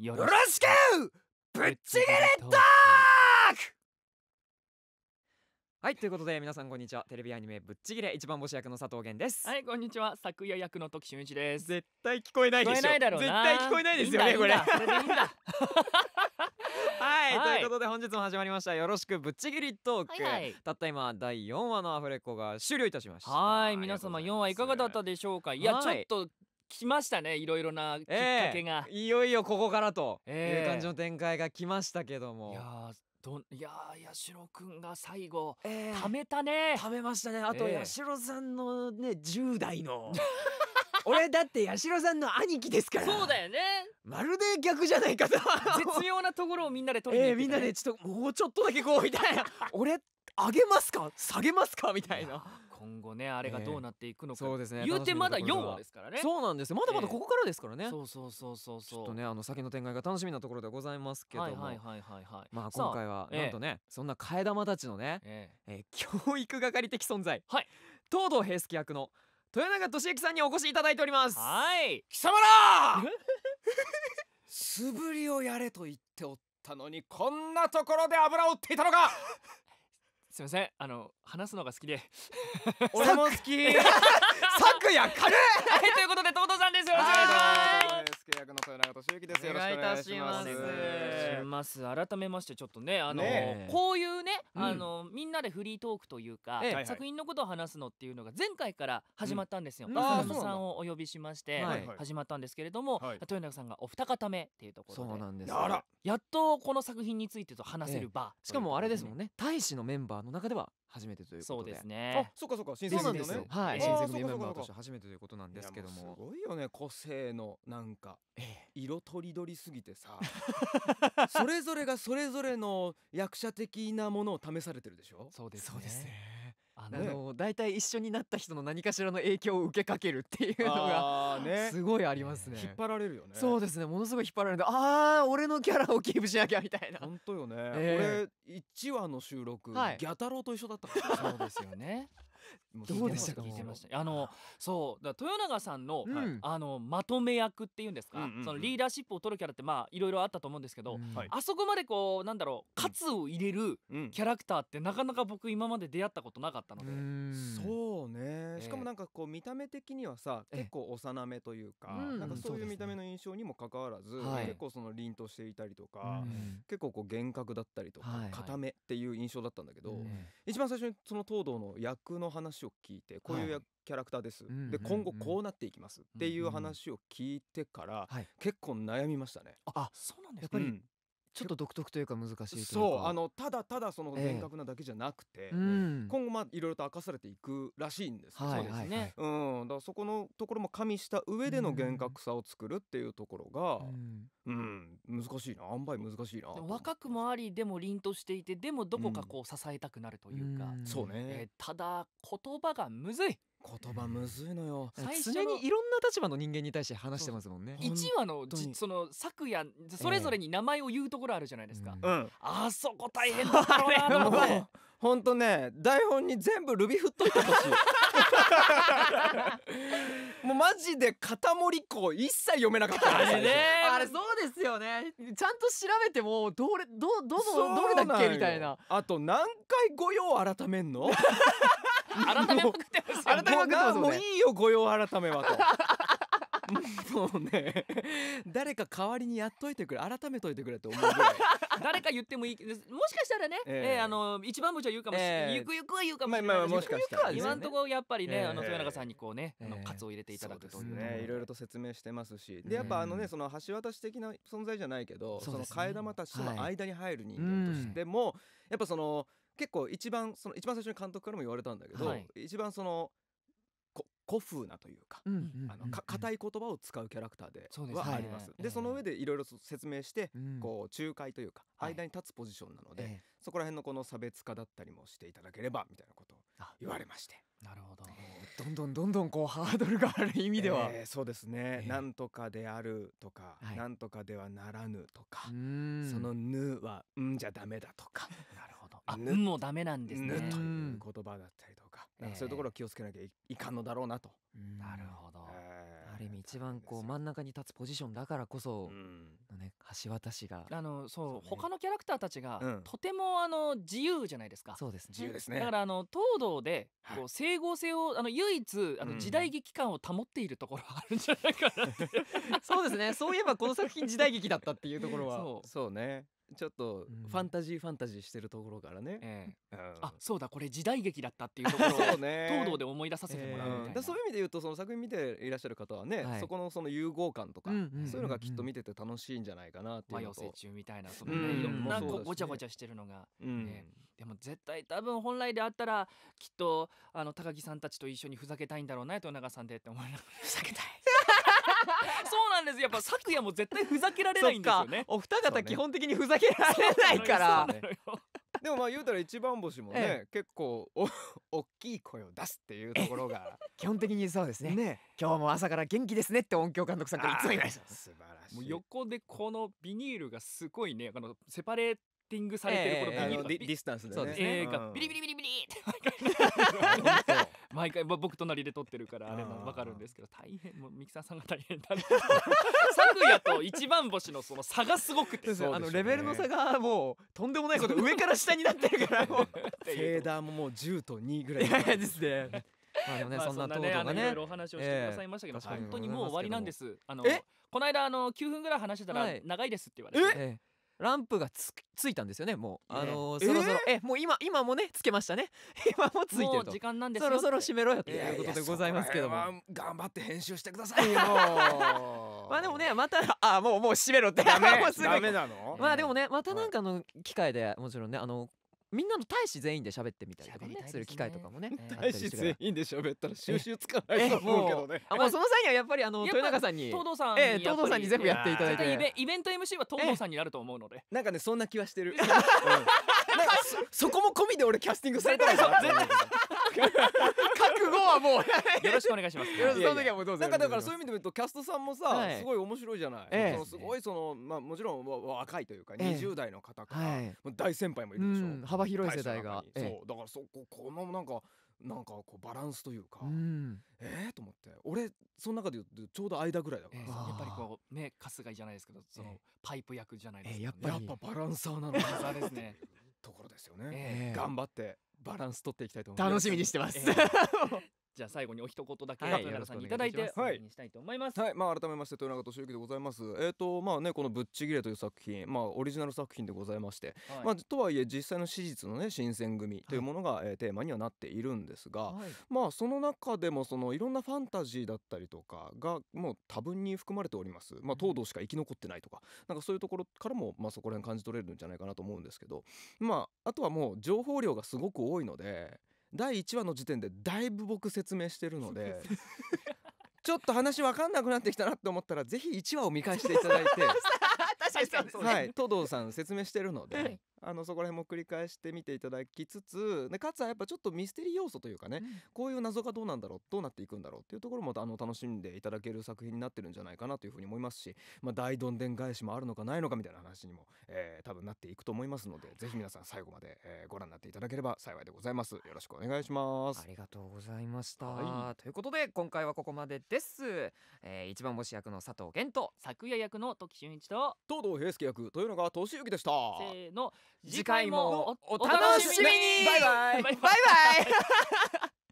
よろしくぶっちぎりトークはいということで皆さんこんにちはテレビアニメぶっちぎれ一番星役の佐藤源ですはいこんにちは昨夜役の時俊一です絶対聞こえないでしょ聞こえないだろう絶対聞こえないですよねこれ はい、はいということで本日も始まりましたよろしくぶっちぎりトーク、はいはいたった今第4話のアフレコが終了いたしましたはい皆様4話いかがだったでしょうかいやちょっと来ましたねいろいろなきっかけが、えー、いよいよここからという感じの展開が来ましたけども、えー、いやどいや八代くんが最後、えー、貯めたね貯めましたねあと、八代さんのね10代の 俺だって八代さんの兄貴ですからそうだよねまるで逆じゃないかと絶妙なところをみんなで取りに行って、ね、えー、みんなでちょっともうちょっとだけこうみたいな俺上げますか下げますかみたいな。今後ねあれがどうなっていくのか、えー、そうですね言うてまだ4話ですからねそうなんですまだまだここからですからね、えー、そうそうそうそうそうちょっとねあの先の展開が楽しみなところでございますけどもはいはいはいはい、はい、まあ今回はなんとね、えー、そんな替え玉たちのね、えー、えー、教育係的存在はい東堂平介役の豊永俊之さんにお越しいただいておりますはい貴様ら 素振りをやれと言っておったのにこんなところで油を売っていたのかすみませんあの話すのが好きで俺も好き 昨夜軽いはいということでトモトさんですよろしくお願いします契約の豊永俊之です。よろしくお願いいたします改めましてちょっとねあのこういうねあのみんなでフリートークというか作品のことを話すのっていうのが前回から始まったんですよ。浅野さんをお呼びしまして始まったんですけれども豊永さんがお二方目っていうところそうなんですやっとこの作品についてと話せる場しかもあれですもんね大使のメンバーの中では初めてということでそうですねあそうかそうか新選組のねはい、新選組メンバーとして初めてということなんですけどもすごいよね個性のなんか、色とりどりすぎてさそれぞれがそれぞれの役者的なものを試されてるでしょうそですそうですねあの、大体一緒になった人の何かしらの影響を受けかけるっていうのが、ね、すごいありますね引っ張られるよねそうですねものすごい引っ張られるああ俺のキャラをキープしなきゃみたいな本当よね、えー、俺1話の収録、はい、ギャ太郎と一緒だったか そうですよねどうでしたか聞いてましたあのそうだ豊永さんのうん、あのまとめ役っていうんですか、うんうんうん、そのリーダーシップを取るキャラってまあいろいろあったと思うんですけど、うん、あそこまでこうなんだろう喝を入れるキャラクターってなかなか僕今まで出会ったことなかったので、うそうね、しかもなんかこう見た目的にはさ結構幼めというか、なんかそういう見た目の印象にもかかわらず、はい、結構その凛としていたりとか、結構こう幻覚だったりとか、はい固めっていう印象だったんだけど、一番最初にその東堂の役の話をを聞いてこういうキャラクターです、はい、で今後こうなっていきますっていう話を聞いてから、結構悩みましたね。あそうなんですちょっと独特というか難しいそうあのただただその厳格なだけじゃなくて、えん、今後まあいろいろと明かされていくらしいんです、はい、そうですね、うん、だそこのところも加味した上での厳格さを作るっていうところが、うん、うん、難しいな塩梅難しいな若くもありでも凛としていてでもどこかこう支えたくなるというか、うん、そうね、えー、ただ言葉がむずい言葉むずいのよ常にいろんな立場の人間に対して話してますもんね1話のその昨夜それぞれに名前を言うところあるじゃないですか、あそこ大変だったろうほんとね台本に全部ルビ振っといてほしい もうマジで片森港一切読めなかったあれあれそうですよねちゃんと調べてもどれどどのどれだっけみたいなあと何回御用改めんの改めまくってますよ、改めまくってますもんねもういいよ御用改めはと もうね誰か代わりにやっといてくれ改めといてくれと思うぐらい誰か言ってもいいもしかしたらね、えー、えー、あの一番部長言うかもしれない、えー、ゆくゆくは言うかもしれない、まあ、まあもしかしたら、ね、今のところやっぱりね、えー、あの豊永さんにこうね、えー、あのカツを入れていただくというねいろいろと説明してますしでやっぱあのねその橋渡し的な存在じゃないけどそ、の替え玉たちとの間に入る人間としても、はい、やっぱその結構一番その一番最初に監督からも言われたんだけど、はい、一番その古風なというか、ううんうん、あのい言葉を使うキャラクターではあります。そで、その上でいろいろ説明して、うん、こう仲介というか、間に立つポジションなので、そこら辺のこの差別化だったりもしていただければみたいなことを言われまして。なるほど、えー。どんどんどんどんこうハードルがある意味では、えー、そうですね、えー、なんとかであるとか、はい、なんとかではならぬとか、そのぬはんじゃダメだとか。なるほど。あもうダメなんですね。という言葉だったりとか、えそういうところを気をつけなきゃいかんのだろうなと。なるほど、えー、ある意味一番こう真ん中に立つポジションだからこそ、うん、ね橋渡しがあのそうそう、ね他のキャラクターたちが、うんとてもあの自由じゃないですか。そうです自由ですねだからあの東道でこう整合性をあの唯一あの時代劇感を保っているところがあるんじゃないかなって そうですねそういえばこの作品時代劇だったっていうところはそうそうねちょっとファンタジーファンタジーしてるところからね、ええうんあそうだこれ時代劇だったっていうところを ね東堂で思い出させてもらうみたいな、えーだそういう意味で言うとその作品見ていらっしゃる方はね、はいそこのその融合感とか、うんうんそういうのがきっと見てて楽しいんじゃないかなじゃないかなっていうと、まあ、中みたいなそのね、うん、いろんなごちゃごちゃしてるのが、うん、ね、でも絶対多分本来であったらきっとあの高木さんたちと一緒にふざけたいんだろうなと永さんでって思いながら ふざけたいそうなんですやっぱ昨夜も絶対ふざけられないんですよねお二方基本的にふざけられないから、ね、でもまあ言うたら一番星もね、ええ、結構お大 きい声を出すっていうところが 基本的にそうですね、ね、今日も朝から元気ですねって音響監督さんからいつも言われてますもう横でこのビニールがすごいねあのセパレーティングされてる、このビニール、がディスタンスで、ね、映画、ビリビリビリビリって毎回毎回僕隣で撮ってるからあれわかるんですけど大変もうミキサーさんが大変だね昨夜と一番星のその差がすごくて、あのレベルの差がもうとんでもないこと上から下になってるからもうフェーダーももう10と2ぐらいですねあのね、そんな東堂がね、いろいろお話をしてくださいましたけど、本当にもう終わりなんです。あのこの間あの九分ぐらい話してたら長いですって言われて。ランプがつついたんですよねもう、あのそろそろえもう今今もねつけましたね 今もついてる時間なんですそろそろ締めろよということでございますけども頑張って編集してくださいよ まあでもねまた あもうもう締めろってダメなのまあでもねまたなんかの機会でもちろんねあのみんなの大使全員で喋ってみたりとかね、ね、する機会とかもね、えー、大使全員で喋ったら収集つかないと思うけどね、えーえー、もうその際にはやっぱりあの豊中さんに東堂さんえー、東堂さんに全部やっていただいてイベント MC は東堂さんになると思うのでなんかねそんな気はしてる、うん、そこも込みで俺キャスティングされたら絶対覚悟はもう よろしくお願いしますよろしくお願いしますなんかだからそういう意味で言うとキャストさんもさ、はい、すごい面白いじゃない、えそのすごいそのまあもちろん若いというか、20代の方から、はい、大先輩もいるでしょ、うん、幅広い世代が、そうだからそここのなんかなんかこうバランスというか、うん、えー、と思って俺その中で言うとちょうど間ぐらいだから、えー、やっぱりこうね春日井じゃないですけどその、パイプ役じゃないですか、ね、やっぱやっぱバランサーなの バランサーですねところですよね、えー、頑張ってバランス取っていきたいと思います楽しみにしてます、えー じゃあ最後にお一言だけ豊永さんにいただいてはい、にしたいと思います。はい、まあ改めまして豊永俊之でございます。えっ、ー、とまあねこのぶっちぎれという作品、まあオリジナル作品でございまして、はい、まあとはいえ実際の史実のね新選組というものが、はい、えー、テーマにはなっているんですが、はい、まあその中でもそのいろんなファンタジーだったりとかがもう多分に含まれております。まあ東堂しか生き残ってないとか、なんかそういうところからもまあそこら辺感じ取れるんじゃないかなと思うんですけど、まああとはもう情報量がすごく多いので。第1話の時点でだいぶ僕説明してるので ちょっと話分かんなくなってきたなって思ったらぜひ1話を見返していただいて はい、東堂さん説明してるので、はい、あのそこら辺も繰り返して見ていただきつつでかつはやっぱちょっとミステリー要素というかね、うん、こういう謎がどうなんだろうどうなっていくんだろうっていうところもあの楽しんでいただける作品になってるんじゃないかなというふうに思いますし、まあ、大どんでん返しもあるのかないのかみたいな話にも、えー、多分なっていくと思いますので、はい、ぜひ皆さん最後まで、えー、ご覧になっていただければ幸いでございます。よろしくお願いします。ありがとうございました、はい、ということで今回はここまでです。えー、一番星役の佐藤健人昨夜役の時俊一と東堂平介役豊永俊之でした。せーの。次回もお楽しみにバイバイバイバイ